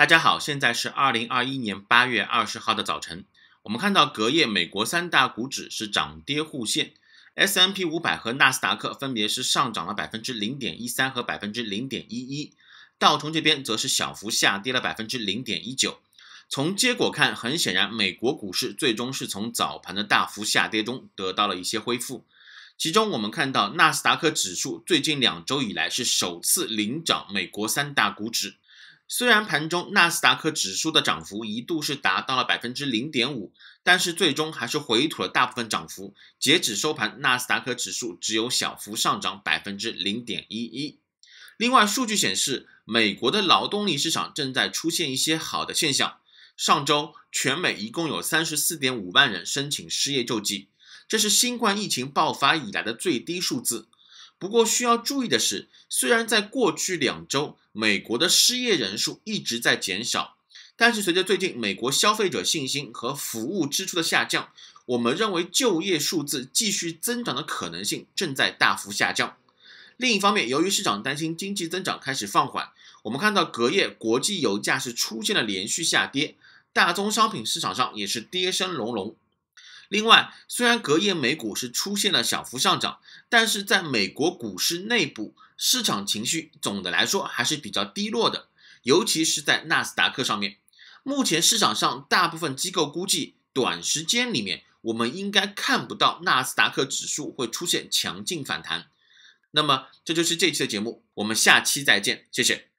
大家好，现在是二零二一年八月二十号的早晨。我们看到隔夜，美国三大股指是涨跌互现，S M P 五百和纳斯达克分别是上涨了百分之零点一三和百分之零点一一，道琼这边则是小幅下跌了百分之零点一九。从结果看，很显然，美国股市最终是从早盘的大幅下跌中得到了一些恢复。其中，我们看到纳斯达克指数最近两周以来是首次领涨美国三大股指。虽然盘中纳斯达克指数的涨幅一度是达到了百分之零点五，但是最终还是回吐了大部分涨幅。截止收盘，纳斯达克指数只有小幅上涨百分之零点一一。另外，数据显示，美国的劳动力市场正在出现一些好的现象。上周，全美一共有三十四点五万人申请失业救济，这是新冠疫情爆发以来的最低数字。不过需要注意的是，虽然在过去两周，美国的失业人数一直在减少，但是随着最近美国消费者信心和服务支出的下降，我们认为就业数字继续增长的可能性正在大幅下降。另一方面，由于市场担心经济增长开始放缓，我们看到隔夜国际油价是出现了连续下跌，大宗商品市场上也是跌声隆隆。另外，虽然隔夜美股是出现了小幅上涨，但是在美国股市内部市场情绪总的来说还是比较低落的，尤其是在纳斯达克上面。目前市场上大部分机构估计，短时间里面我们应该看不到纳斯达克指数会出现强劲反弹。那么，这就是这期的节目，我们下期再见，谢谢。